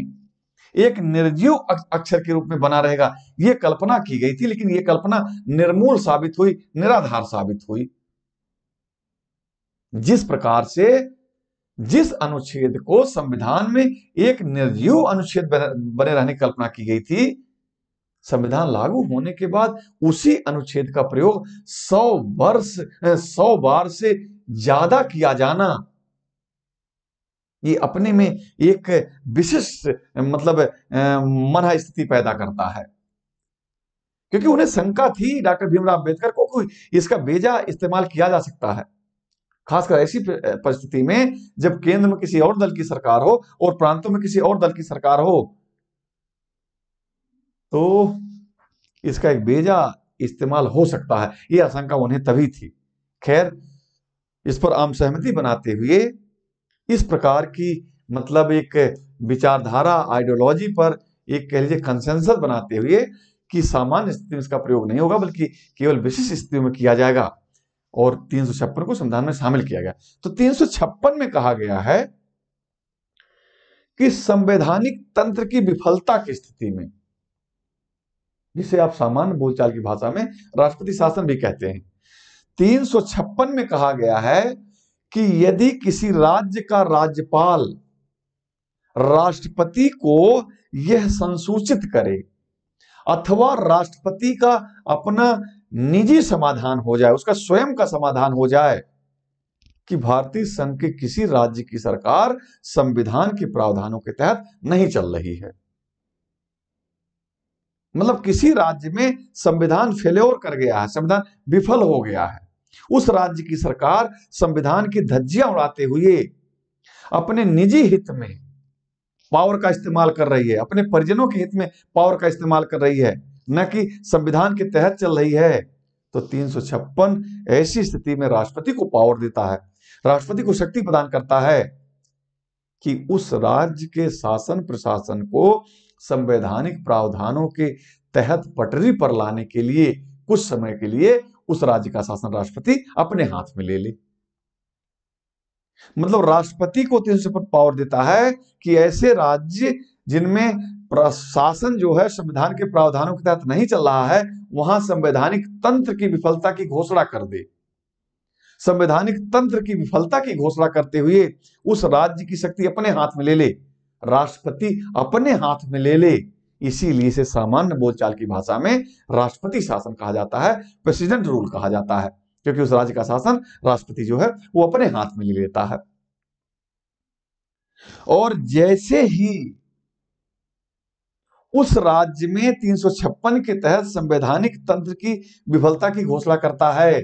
एक निर्जीव अक्षर के रूप में बना रहेगा यह कल्पना की गई थी लेकिन यह कल्पना निर्मूल साबित हुई निराधार साबित हुई जिस प्रकार से जिस अनुच्छेद को संविधान में एक निर्जीव अनुच्छेद बने रहने की कल्पना की गई थी संविधान लागू होने के बाद उसी अनुच्छेद का प्रयोग सौ वर्ष सौ बार से ज्यादा किया जाना ये अपने में एक विशिष्ट मतलब मन स्थिति पैदा करता है क्योंकि उन्हें शंका थी डॉक्टर भीमराव अंबेडकर को इसका बेजा इस्तेमाल किया जा सकता है खासकर ऐसी परिस्थिति में जब केंद्र में किसी और दल की सरकार हो और प्रांतों में किसी और दल की सरकार हो तो इसका एक बेजा इस्तेमाल हो सकता है ये आशंका उन्हें तभी थी खैर इस पर आम सहमति बनाते हुए इस प्रकार की मतलब एक विचारधारा आइडियोलॉजी पर एक कह लीजिए कंसेंसस बनाते हुए कि सामान्य स्थिति में इसका प्रयोग नहीं होगा बल्कि केवल विशिष्ट स्थितियों में किया जाएगा और तीन को संविधान में शामिल किया गया तो तीन सौ छप्पन में कहा गया है कि संवैधानिक तंत्र की विफलता की स्थिति में जिसे आप सामान्य बोलचाल की भाषा में राष्ट्रपति शासन भी कहते हैं तीन सौ छप्पन में कहा गया है कि यदि किसी राज्य का राज्यपाल राष्ट्रपति को यह संसूचित करे अथवा राष्ट्रपति का अपना निजी समाधान हो जाए उसका स्वयं का समाधान हो जाए कि भारतीय संघ के किसी राज्य की सरकार संविधान के प्रावधानों के तहत नहीं चल रही है मतलब किसी राज्य में संविधान फेलोर कर गया है संविधान विफल हो गया है उस राज्य की सरकार संविधान की धज्जियां उड़ाते हुए अपने निजी हित में पावर का इस्तेमाल कर रही है अपने परिजनों के हित में पावर का इस्तेमाल कर रही है न कि संविधान के तहत चल रही है तो तीन ऐसी स्थिति में राष्ट्रपति को पावर देता है राष्ट्रपति को शक्ति प्रदान करता है कि उस राज्य के शासन प्रशासन को संवैधानिक प्रावधानों के तहत पटरी पर लाने के लिए कुछ समय के लिए उस राज्य का शासन राष्ट्रपति अपने हाथ में ले ले मतलब राष्ट्रपति को तीन सौ पावर देता है कि ऐसे राज्य जिनमें प्रशासन जो है संविधान के प्रावधानों के तहत नहीं चल रहा है वहां संवैधानिक तंत्र की विफलता की घोषणा कर दे संवैधानिक तंत्र की विफलता की घोषणा करते हुए उस राज्य की शक्ति अपने हाथ में ले ले राष्ट्रपति अपने हाथ में ले ले इसीलिए से सामान्य बोलचाल की भाषा में राष्ट्रपति शासन कहा जाता है प्रेसिडेंट रूल कहा जाता है क्योंकि उस राज्य का शासन राष्ट्रपति जो है वो अपने हाथ में ले लेता है और जैसे ही उस राज्य में तीन के तहत संवैधानिक तंत्र की विफलता की घोषणा करता है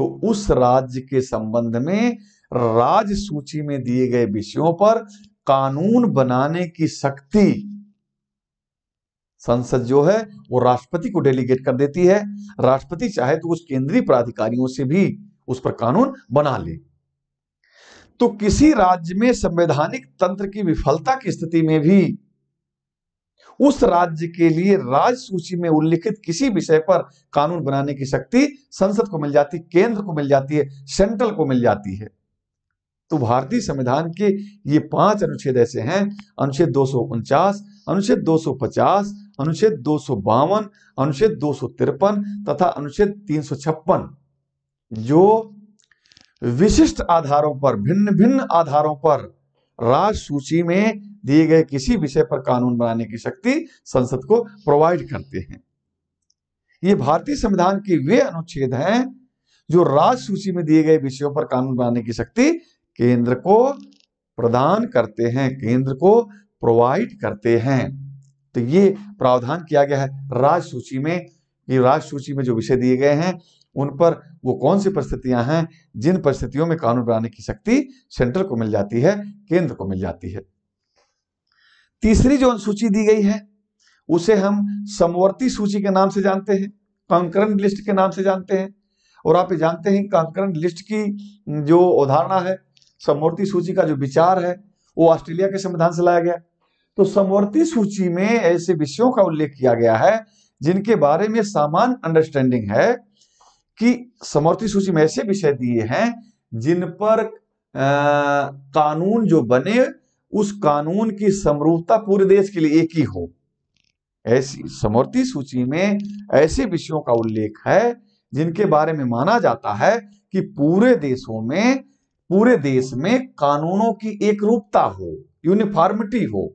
तो उस राज्य के संबंध में राज सूची में दिए गए विषयों पर कानून बनाने की शक्ति संसद जो है वो राष्ट्रपति को डेलीगेट कर देती है राष्ट्रपति चाहे तो उस केंद्रीय प्राधिकारियों से भी उस पर कानून बना ले तो किसी राज्य में संवैधानिक तंत्र की विफलता की स्थिति में भी उस राज्य के लिए राज्य सूची में उल्लिखित किसी विषय पर कानून बनाने की शक्ति संसद को मिल जाती केंद्र को मिल जाती है सेंट्रल को मिल जाती है तो भारतीय संविधान के ये पांच अनुच्छेद ऐसे हैं अनुच्छेद दो अनुच्छेद दो अनुच्छेद दो अनुच्छेद दो तथा अनुच्छेद तीन जो विशिष्ट आधारों पर भिन्न भिन्न आधारों पर राज सूची में दिए गए किसी विषय पर कानून बनाने की शक्ति संसद को प्रोवाइड करते हैं ये भारतीय संविधान के वे अनुच्छेद हैं जो राज सूची में दिए गए विषयों पर कानून बनाने की शक्ति केंद्र को प्रदान करते हैं केंद्र को प्रोवाइड करते हैं तो ये प्रावधान किया गया है राज सूची में कि राज सूची में जो विषय दिए गए हैं उन पर वो कौन सी परिस्थितियां हैं जिन परिस्थितियों में कानून बनाने की शक्ति सेंट्रल को मिल जाती है केंद्र को मिल जाती है तीसरी जो अनुसूची दी गई है उसे हम समवर्ती सूची के नाम से जानते हैं कंकरण लिस्ट के नाम से जानते हैं और आप ये जानते हैं कंकरण लिस्ट की जो उदाहरणा है समवर्ती सूची का जो विचार है वो ऑस्ट्रेलिया के संविधान से लाया गया तो समवर्ती सूची में ऐसे विषयों का उल्लेख किया गया है जिनके बारे में सामान्य अंडरस्टैंडिंग है कि समवर्ती सूची में ऐसे विषय दिए हैं जिन पर आ, कानून जो बने उस कानून की समरूपता पूरे देश के लिए एक ही हो ऐसी समवर्ती सूची में ऐसे विषयों का उल्लेख है जिनके बारे में माना जाता है कि पूरे देशों में पूरे देश में कानूनों की एक रूपता हो यूनिफॉर्मिटी हो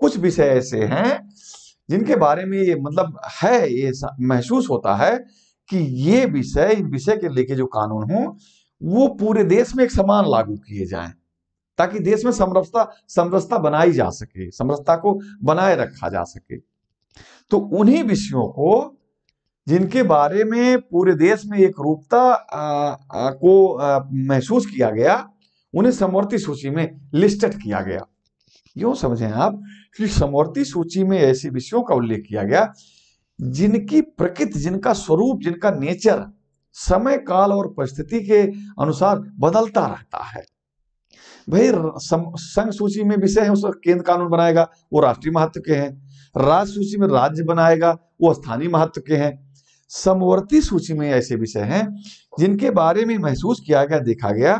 कुछ विषय ऐसे हैं जिनके बारे में ये मतलब है ये महसूस होता है कि ये विषय इन विषय के लेके जो कानून हो वो पूरे देश में एक समान लागू किए जाएं ताकि देश में समरसता समरसता बनाई जा सके समरसता को बनाए रखा जा सके तो उन्हीं विषयों को जिनके बारे में पूरे देश में एक रूपता को महसूस किया गया उन्हें समवर्ती सूची में लिस्टेड किया गया यू समझें आप कि समवर्ती सूची में ऐसे विषयों का उल्लेख किया गया जिनकी प्रकृति जिनका स्वरूप जिनका नेचर समय काल और परिस्थिति के अनुसार बदलता रहता है भाई संघ सूची में विषय है उसका केंद्र कानून बनाएगा वो राष्ट्रीय महत्व के हैं राज्य सूची में राज्य बनाएगा वो स्थानीय महत्व के हैं समवर्ती सूची में ऐसे विषय हैं जिनके बारे में महसूस किया गया देखा गया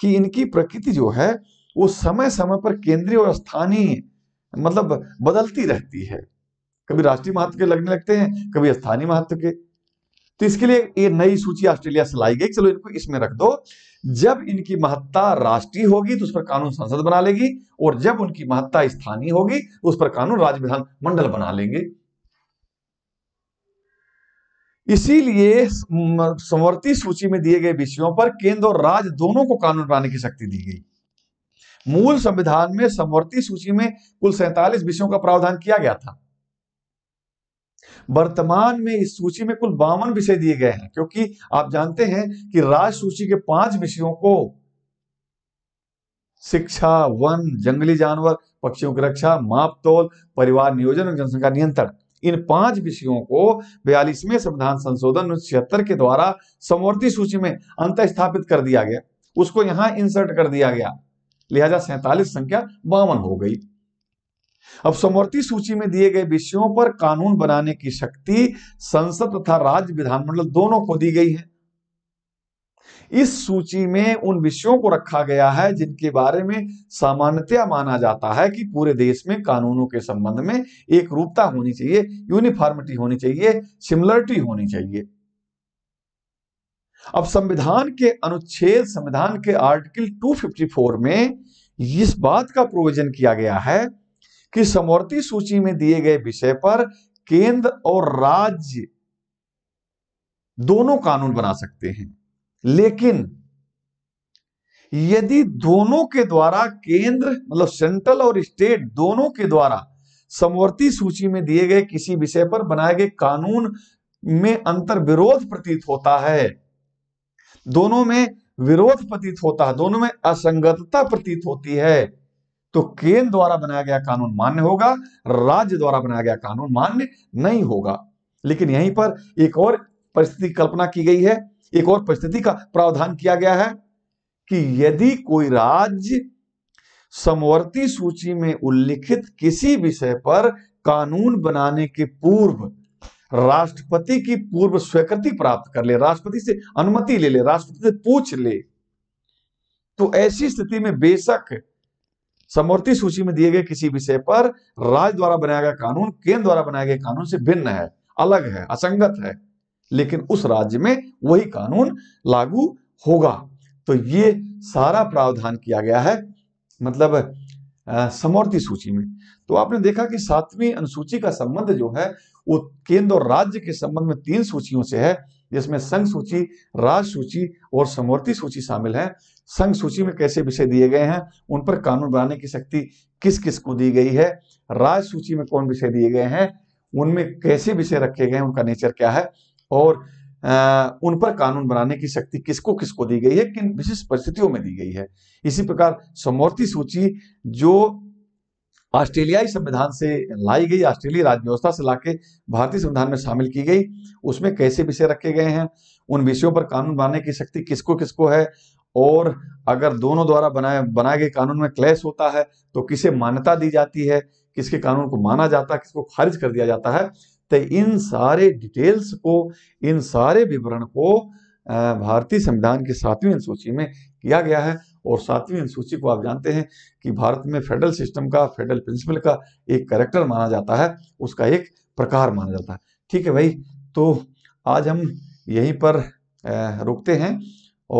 कि इनकी प्रकृति जो है वो समय समय पर केंद्रीय और स्थानीय मतलब बदलती रहती है कभी राष्ट्रीय महत्व के लगने लगते हैं कभी स्थानीय महत्व के तो इसके लिए ये नई सूची ऑस्ट्रेलिया से लाई गई चलो इनको इसमें रख दो जब इनकी महत्ता राष्ट्रीय होगी तो उस पर कानून संसद बना लेगी और जब उनकी महत्ता स्थानीय होगी तो उस पर कानून राज्य विधान मंडल बना लेंगे इसीलिए समवर्ती सूची में दिए गए विषयों पर केंद्र और राज्य दोनों को कानून बनाने की शक्ति दी गई मूल संविधान में समवर्ती सूची में कुल सैंतालीस विषयों का प्रावधान किया गया था वर्तमान में इस सूची में कुल बावन विषय दिए गए हैं क्योंकि आप जानते हैं कि राज सूची के पांच विषयों को शिक्षा वन जंगली जानवर पक्षियों की रक्षा माप तोल परिवार नियोजन और जनसंख्या नियंत्रण इन पांच विषयों को बयालीसवें संविधान संशोधन उन्नीस छिहत्तर के द्वारा समवर्ती सूची में अंत स्थापित कर दिया गया उसको यहां इंसर्ट कर दिया गया लिहाजा सैतालीस संख्या बावन हो गई अब समवर्ती सूची में दिए गए विषयों पर कानून बनाने की शक्ति संसद तथा राज्य विधानमंडल दोनों को दी गई है इस सूची में उन विषयों को रखा गया है जिनके बारे में सामान्यतया माना जाता है कि पूरे देश में कानूनों के संबंध में एक रूपता होनी चाहिए यूनिफॉर्मिटी होनी चाहिए सिमिलरिटी होनी चाहिए अब संविधान के अनुच्छेद संविधान के आर्टिकल 254 में इस बात का प्रोविजन किया गया है कि समवर्ती सूची में दिए गए विषय पर केंद्र और राज्य दोनों कानून बना सकते हैं लेकिन यदि दोनों के द्वारा केंद्र मतलब सेंट्रल और स्टेट दोनों के द्वारा समवर्ती सूची में दिए गए किसी विषय पर बनाए गए कानून में अंतर विरोध प्रतीत होता है दोनों में विरोध प्रतीत होता है दोनों में असंगतता प्रतीत होती है तो केंद्र द्वारा बनाया गया कानून मान्य होगा राज्य द्वारा बनाया गया कानून मान्य नहीं होगा लेकिन यहीं पर एक और परिस्थिति कल्पना की गई है एक और परिस्थिति का प्रावधान किया गया है कि यदि कोई राज्य समवर्ती सूची में उल्लिखित किसी विषय पर कानून बनाने के पूर्व राष्ट्रपति की पूर्व स्वीकृति प्राप्त कर ले राष्ट्रपति से अनुमति ले ले राष्ट्रपति से पूछ ले तो ऐसी स्थिति में बेशक समवर्ती सूची में दिए गए किसी विषय पर राज्य द्वारा बनाया गया कानून केंद्र द्वारा बनाए गए कानून से भिन्न है अलग है असंगत है लेकिन उस राज्य में वही कानून लागू होगा तो ये सारा प्रावधान किया गया है मतलब समवर्ती सूची में तो आपने देखा कि सातवीं अनुसूची का संबंध जो है वो केंद्र और राज्य के संबंध में तीन सूचियों से है जिसमें संघ सूची राज सूची और समवर्ती सूची शामिल है संघ सूची में कैसे विषय दिए गए हैं उन पर कानून बनाने की शक्ति किस किस को दी गई है राज्य सूची में कौन विषय दिए गए हैं उनमें कैसे विषय रखे गए उनका नेचर क्या है और आ, उन पर कानून बनाने की शक्ति किसको किसको दी गई है किन विशिष्ट परिस्थितियों में दी गई है इसी प्रकार समवर्ती सूची जो ऑस्ट्रेलियाई संविधान से लाई गई राज्य राजव्यवस्था से लाके भारतीय संविधान में शामिल की गई उसमें कैसे विषय रखे गए हैं उन विषयों पर कानून बनाने की शक्ति किसको किसको है और अगर दोनों द्वारा बनाए बनाए गए कानून में क्लैश होता है तो किसे मान्यता दी जाती है किसके कानून को माना जाता है किसको खारिज कर दिया जाता है तो इन सारे डिटेल्स को इन सारे विवरण को भारतीय संविधान की सातवीं अनुसूची में किया गया है और सातवीं अनुसूची को आप जानते हैं कि भारत में फेडरल सिस्टम का फेडरल प्रिंसिपल का एक करेक्टर माना जाता है उसका एक प्रकार माना जाता है ठीक है भाई तो आज हम यहीं पर रोकते हैं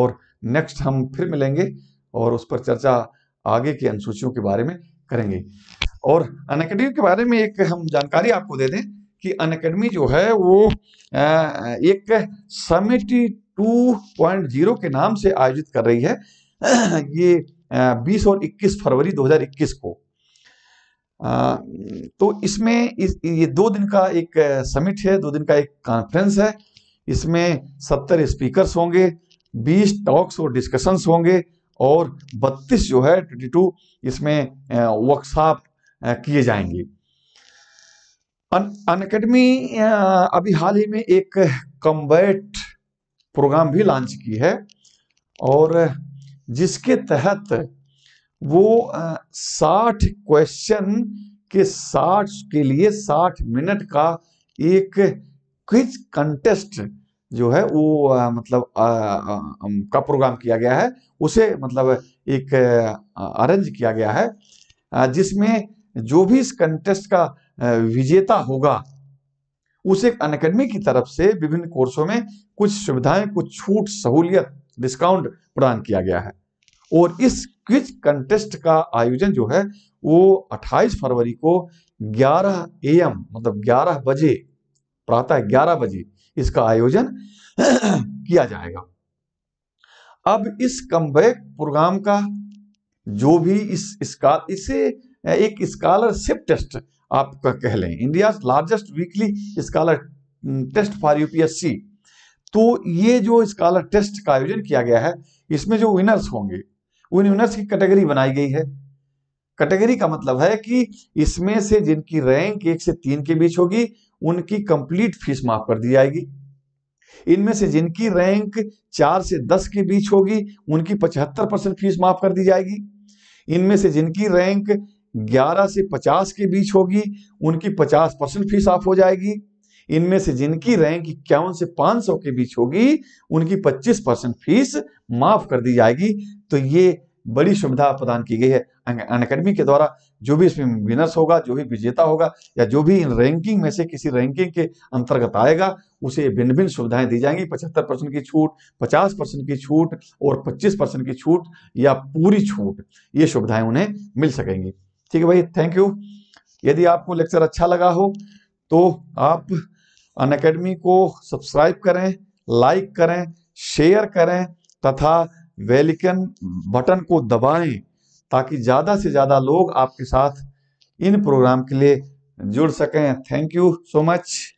और नेक्स्ट हम फिर मिलेंगे और उस पर चर्चा आगे की अनुसूचियों के बारे में करेंगे और अनकेडमी के बारे में एक हम जानकारी आपको दे दें कि अनकेडमी जो है वो एक पॉइंट 2.0 के नाम से आयोजित कर रही है ये 20 और 21 फरवरी 2021 को तो इसमें इस ये दो दिन का एक समिट है दो दिन का एक कॉन्फ्रेंस है इसमें सत्तर स्पीकर्स होंगे बीस टॉक्स और डिस्कशंस होंगे और बत्तीस जो है ट्वेंटी टू इसमें वर्कशॉप किए जाएंगे अन अकेडमी अभी हाल ही में एक कम्बैट प्रोग्राम भी लॉन्च की है और जिसके तहत वो साठ क्वेश्चन के साठ के लिए साठ मिनट का एक क्विज कंटेस्ट जो है वो आ, मतलब का प्रोग्राम किया गया है उसे मतलब एक अरेंज किया गया है जिसमें जो भी इस कंटेस्ट का विजेता होगा उसे अनकेडमी की तरफ से विभिन्न कोर्सों में कुछ सुविधाएं कुछ छूट सहूलियत डिस्काउंट प्रदान किया गया है और इस क्विज कंटेस्ट का आयोजन जो है वो 28 फरवरी को 11 एएम मतलब 11 बजे प्रातः ग्यारह बजे इसका आयोजन किया जाएगा अब इस कम प्रोग्राम का जो भी इस इसका इसे एक स्कॉलरशिप टेस्ट आप कह लें India largest weekly scholar test for UPSC तो ये जो स्कॉलर टेस्ट का आयोजन किया गया है इसमें जो विनर्स होंगे उन विनर्स की कैटेगरी बनाई गई है कैटेगरी का मतलब है कि इसमें से जिनकी रैंक एक से तीन के बीच होगी उनकी कंप्लीट फीस माफ कर दी जाएगी इनमें से जिनकी रैंक चार से दस के बीच होगी उनकी पचहत्तर परसेंट फीस माफ कर दी जाएगी इनमें से जिनकी रैंक ग्यारह से पचास के बीच होगी उनकी पचास परसेंट फीस माफ हो जाएगी इनमें से जिनकी रैंक इक्यावन से पांच सौ के बीच होगी उनकी पच्चीस परसेंट फीस माफ कर दी जाएगी तो ये बड़ी सुविधा प्रदान की गई है अनकेडमी के द्वारा जो भी इसमें विनर्स होगा जो भी विजेता होगा या जो भी इन रैंकिंग में से किसी रैंकिंग के अंतर्गत आएगा उसे भिन्न भिन्न सुविधाएं दी जाएंगी पचहत्तर परसेंट की छूट पचास परसेंट की छूट और पच्चीस परसेंट की छूट या पूरी छूट ये सुविधाएं उन्हें मिल सकेंगी ठीक है भाई थैंक यू यदि आपको लेक्चर अच्छा लगा हो तो आप अन को सब्सक्राइब करें लाइक करें शेयर करें तथा वेलिकन बटन को दबाएं ताकि ज़्यादा से ज़्यादा लोग आपके साथ इन प्रोग्राम के लिए जुड़ सकें थैंक यू सो मच